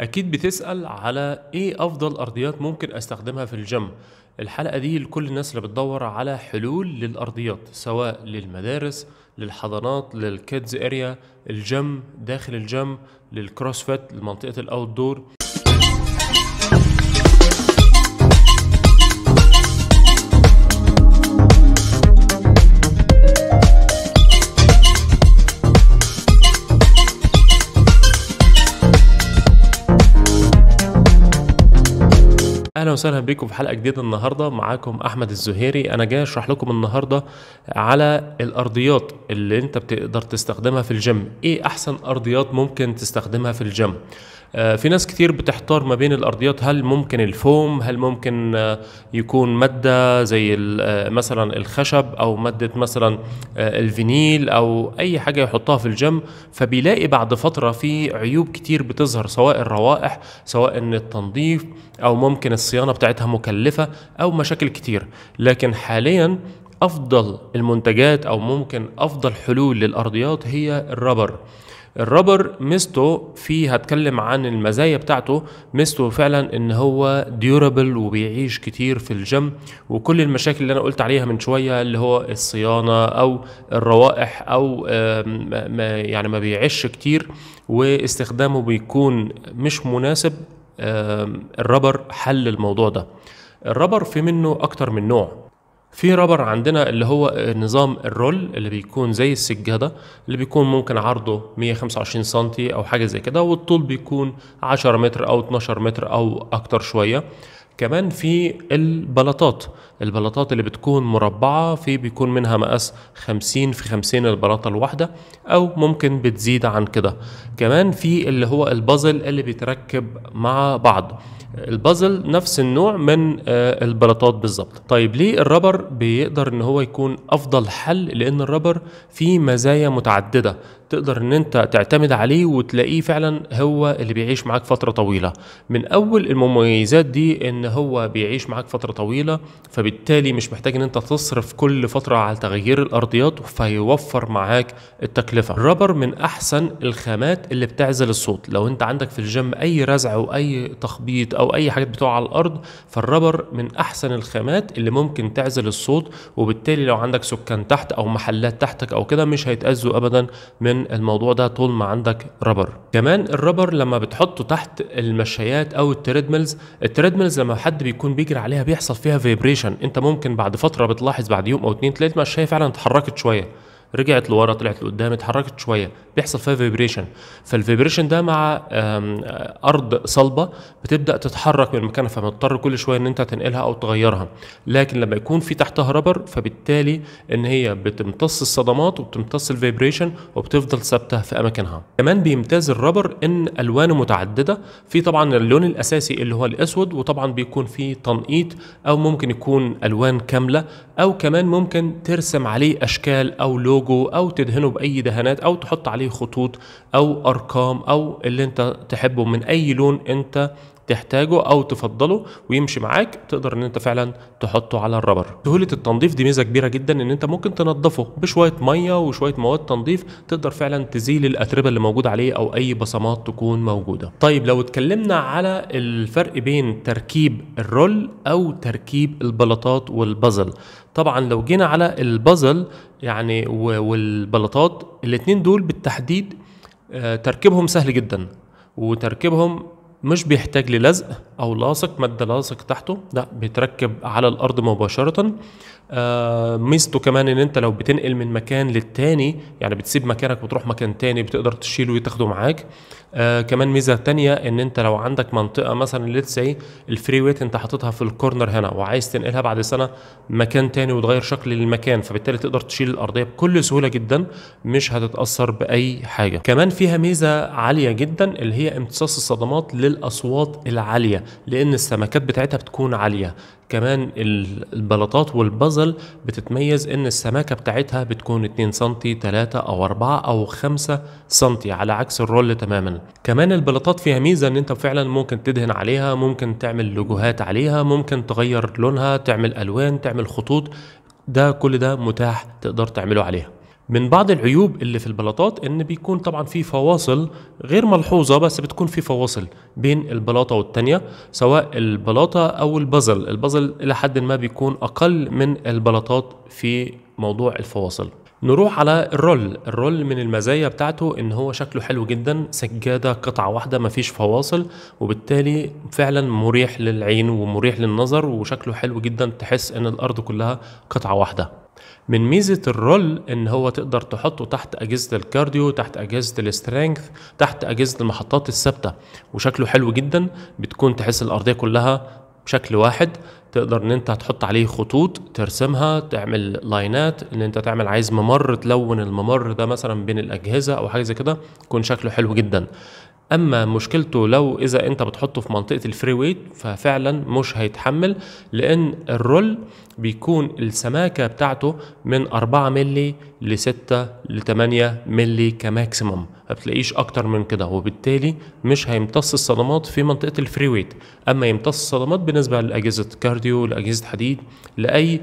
أكيد بتسأل على إيه أفضل أرضيات ممكن أستخدمها في الجيم الحلقة دي لكل الناس اللي بتدور على حلول للأرضيات سواء للمدارس للحضانات للكيدز اريا الجيم داخل الجيم للكروسفيت لمنطقة الأوت دور اهلا وسهلا بكم في حلقه جديده النهارده معاكم احمد الزهيري انا جاي اشرح لكم النهارده على الارضيات اللي انت بتقدر تستخدمها في الجيم ايه احسن ارضيات ممكن تستخدمها في الجيم آه، في ناس كتير بتحتار ما بين الارضيات هل ممكن الفوم هل ممكن آه، يكون ماده زي آه، مثلا الخشب او ماده مثلا الفينيل او اي حاجه يحطها في الجم فبيلاقي بعد فتره في عيوب كتير بتظهر سواء الروائح سواء ان التنظيف او ممكن الصيانه بتاعتها مكلفه او مشاكل كتير لكن حاليا افضل المنتجات او ممكن افضل حلول للارضيات هي الربر الرابر ميزته فيه هتكلم عن المزايا بتاعته ميزته فعلا ان هو ديورابل وبيعيش كتير في الجيم وكل المشاكل اللي انا قلت عليها من شويه اللي هو الصيانه او الروائح او ما يعني ما بيعيش كتير واستخدامه بيكون مش مناسب الرابر حل الموضوع ده الرابر في منه اكتر من نوع في رابر عندنا اللي هو آه, نظام الرول اللي بيكون زي السجادة اللي بيكون ممكن عرضه 125 سم أو حاجة زي كده والطول بيكون 10 متر أو 12 متر أو أكتر شوية كمان في البلاطات البلاطات اللي بتكون مربعة في بيكون منها مقاس 50 في 50 البلاطة الواحدة أو ممكن بتزيد عن كده كمان في اللي هو البازل اللي بيتركب مع بعض البازل نفس النوع من آه، البلاطات بالظبط طيب ليه الربر بيقدر ان هو يكون افضل حل لان الربر فيه مزايا متعدده تقدر ان انت تعتمد عليه وتلاقيه فعلا هو اللي بيعيش معاك فتره طويله من اول المميزات دي ان هو بيعيش معاك فتره طويله فبالتالي مش محتاج ان انت تصرف كل فتره على تغيير الارضيات فيوفر معاك التكلفه الرابر من احسن الخامات اللي بتعزل الصوت لو انت عندك في الجيم اي رزع او اي تخبيط او اي حاجات بتقع على الارض فالرابر من احسن الخامات اللي ممكن تعزل الصوت وبالتالي لو عندك سكان تحت او محلات تحتك او كده مش هيتاذوا ابدا من من الموضوع ده طول ما عندك ربر كمان الربر لما بتحطه تحت المشايات او التريدميلز التريدميلز لما حد بيكون بيجري عليها بيحصل فيها فايبريشن انت ممكن بعد فتره بتلاحظ بعد يوم او اتنين تلاقي المشايه فعلا اتحركت شويه رجعت لورا طلعت لقدام اتحركت شويه بيحصل فيها فايبريشن فالفيبريشن ده مع آه، ارض صلبه بتبدا تتحرك من مكانها فمضطر كل شويه ان انت تنقلها او تغيرها لكن لما يكون في تحتها ربر فبالتالي ان هي بتمتص الصدمات وبتمتص الفايبريشن وبتفضل ثابته في اماكنها كمان بيمتاز الربر ان الوانه متعدده في طبعا اللون الاساسي اللي هو الاسود وطبعا بيكون في تنقيط او ممكن يكون الوان كامله او كمان ممكن ترسم عليه اشكال او لون لوجو او تدهنه باي دهانات او تحط عليه خطوط او ارقام او اللي انت تحبه من اي لون انت تحتاجه او تفضله ويمشي معاك تقدر ان انت فعلا تحطه على الربر سهوله التنظيف دي ميزه كبيره جدا ان انت ممكن تنظفه بشويه ميه وشويه مواد تنظيف تقدر فعلا تزيل الاتربه اللي موجوده عليه او اي بصمات تكون موجوده طيب لو اتكلمنا على الفرق بين تركيب الرول او تركيب البلاطات والبازل طبعا لو جينا على البازل يعني والبلاطات الاتنين دول بالتحديد آه، تركيبهم سهل جدا وتركيبهم مش بيحتاج للزق او لاصق ماده لاصق تحته لا بيتركب على الارض مباشره آه، ميزته كمان ان انت لو بتنقل من مكان للتاني يعني بتسيب مكانك وتروح مكان تاني بتقدر تشيله وتاخده معاك آه كمان ميزه تانية ان انت لو عندك منطقه مثلا ليتس سي الفري ويت انت حاططها في الكورنر هنا وعايز تنقلها بعد سنه مكان تاني وتغير شكل المكان فبالتالي تقدر تشيل الارضيه بكل سهوله جدا مش هتتاثر باي حاجه كمان فيها ميزه عاليه جدا اللي هي امتصاص الصدمات للاصوات العاليه لان السمكات بتاعتها بتكون عاليه كمان البلاطات والبزر الجزل بتتميز ان السماكه بتاعتها بتكون 2 سم 3 او 4 او 5 سم على عكس الرول تماما كمان البلاطات فيها ميزه ان انت فعلا ممكن تدهن عليها ممكن تعمل لوجوهات عليها ممكن تغير لونها تعمل الوان تعمل خطوط ده كل ده متاح تقدر تعمله عليها من بعض العيوب اللي في البلاطات ان بيكون طبعا في فواصل غير ملحوظه بس بتكون في فواصل بين البلاطه والتانيه سواء البلاطه او البازل البازل الى حد ما بيكون اقل من البلاطات في موضوع الفواصل نروح على الرول الرول من المزايا بتاعته ان هو شكله حلو جدا سجادة قطعة واحدة مفيش فواصل وبالتالي فعلا مريح للعين ومريح للنظر وشكله حلو جدا تحس ان الارض كلها قطعة واحدة من ميزه الرول ان هو تقدر تحطه تحت اجهزه الكارديو تحت اجهزه الاسترينث تحت اجهزه المحطات الثابته وشكله حلو جدا بتكون تحس الارضيه كلها بشكل واحد تقدر ان انت تحط عليه خطوط ترسمها تعمل لاينات ان انت تعمل عايز ممر تلون الممر ده مثلا بين الاجهزه او حاجه زي كده يكون شكله حلو جدا اما مشكلته لو اذا انت بتحطه في منطقه الفري ويت ففعلا مش هيتحمل لان الرول بيكون السماكه بتاعته من 4 مللي ل 6 ل 8 مللي كماكسيمم ما بتلاقيش اكتر من كده وبالتالي مش هيمتص الصدمات في منطقه الفري ويت اما يمتص الصدمات بالنسبه لاجهزه كارديو لاجهزه حديد لاي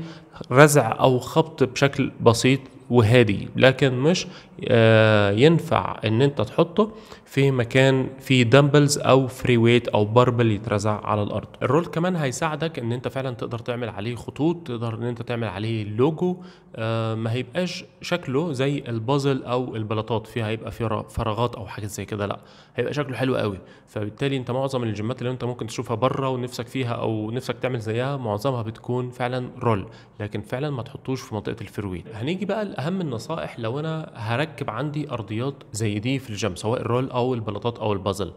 رزع او خبط بشكل بسيط وهادي لكن مش آه، ينفع ان انت تحطه في مكان فيه دمبلز او فري ويت او باربل يترزع على الارض الرول كمان هيساعدك ان انت فعلا تقدر تعمل عليه خطوط تقدر ان انت تعمل عليه لوجو آه ما هيبقاش شكله زي البازل او البلاطات فيها هيبقى فيه فراغات او حاجات زي كده لا هيبقى شكله حلو قوي فبالتالي انت معظم الجيمات اللي انت ممكن تشوفها بره ونفسك فيها او نفسك تعمل زيها معظمها بتكون فعلا رول لكن فعلا ما تحطوش في منطقه الفرويت هنيجي بقى لاهم النصائح لو انا هركب عندي ارضيات زي دي في الجيم سواء الرول او البلاطات او البازل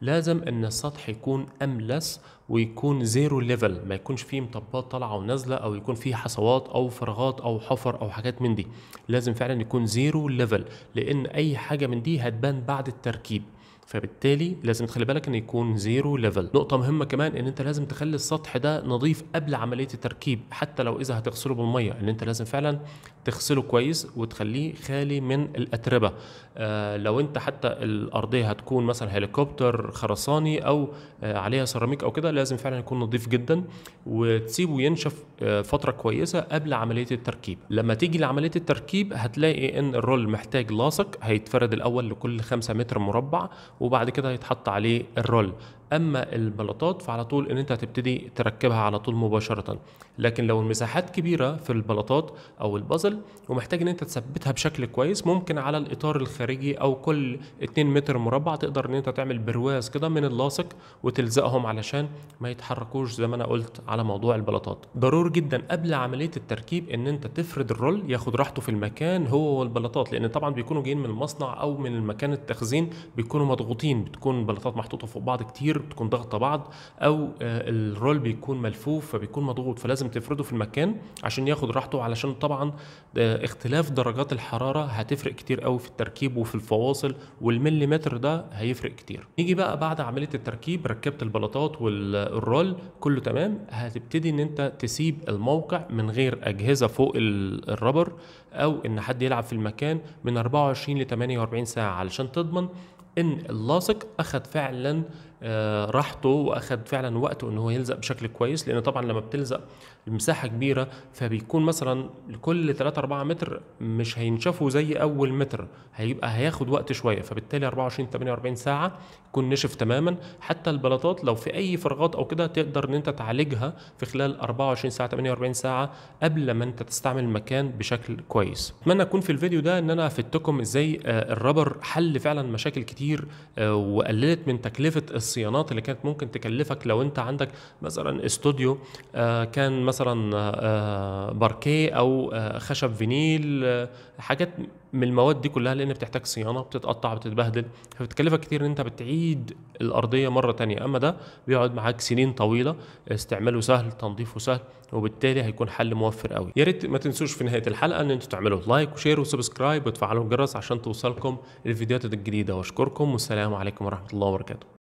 لازم ان السطح يكون املس ويكون زيرو ليفل ما يكونش فيه مطبات طالعه ونازله او يكون فيه حصوات او فراغات او حفر او حاجات من دي لازم فعلا يكون زيرو ليفل لان اي حاجه من دي هتبان بعد التركيب فبالتالي لازم تخلي بالك انه يكون زيرو ليفل نقطه مهمه كمان ان انت لازم تخلي السطح ده نظيف قبل عمليه التركيب حتى لو اذا هتغسله بالميه ان انت لازم فعلا تغسله كويس وتخليه خالي من الاتربه آه لو انت حتى الارضيه هتكون مثلا هليكوبتر خرساني او آه عليها سيراميك او كده لازم فعلا يكون نظيف جدا وتسيبه ينشف آه فتره كويسه قبل عمليه التركيب لما تيجي لعمليه التركيب هتلاقي ان الرول محتاج لاصق هيتفرد الاول لكل 5 متر مربع وبعد كده يتحط عليه الرول اما البلاطات فعلى طول ان انت هتبتدي تركبها على طول مباشره لكن لو المساحات كبيره في البلاطات او البازل ومحتاج ان انت تثبتها بشكل كويس ممكن على الاطار الخارجي او كل 2 متر مربع تقدر ان انت تعمل برواز كده من اللاصق وتلزقهم علشان ما يتحركوش زي ما انا قلت على موضوع البلاطات ضروري جدا قبل عمليه التركيب ان انت تفرد الرول ياخد راحته في المكان هو والبلاطات لان طبعا بيكونوا جايين من المصنع او من المكان التخزين بيكونوا مضغوطين بتكون البلاطات محطوطه فوق بعض كتير كتير بتكون ضاغطه بعض او آه، الرول بيكون ملفوف فبيكون مضغوط فلازم تفرده في المكان عشان ياخد راحته علشان طبعا آه، اختلاف درجات الحراره هتفرق كتير قوي في التركيب وفي الفواصل والمليمتر ده هيفرق كتير نيجي بقى بعد عمليه التركيب ركبت البلاطات والرول كله تمام هتبتدي ان انت تسيب الموقع من غير اجهزه فوق الرابر او ان حد يلعب في المكان من 24 ل 48 ساعه علشان تضمن ان اللاصق اخد فعلا آه، راحته واخد فعلا وقته ان هو يلزق بشكل كويس لان طبعا لما بتلزق المساحه كبيره فبيكون مثلا لكل 3 4 متر مش هينشفوا زي اول متر هيبقى هياخد وقت شويه فبالتالي 24 48 ساعه يكون نشف تماما حتى البلاطات لو في اي فراغات او كده تقدر ان انت تعالجها في خلال 24 ساعه 48 ساعه قبل ما انت تستعمل المكان بشكل كويس اتمنى اكون في الفيديو ده ان انا افدتكم ازاي آه، الرابر حل فعلا مشاكل كتير آه، وقللت من تكلفه الصيانات اللي كانت ممكن تكلفك لو انت عندك مثلا استوديو آه، كان مثلا آه، آه، باركيه او خشب فينيل حاجات من المواد دي كلها لان بتحتاج صيانه بتتقطع بتتبهدل فبتكلفك كتير ان انت بتعيد الارضيه مره تانية اما ده بيقعد معاك سنين طويله استعماله سهل تنظيفه سهل وبالتالي هيكون حل موفر قوي يا ريت ما تنسوش في نهايه الحلقه ان انتوا تعملوا لايك وشير وسبسكرايب وتفعلوا الجرس عشان توصلكم الفيديوهات الجديده واشكركم والسلام عليكم ورحمه الله وبركاته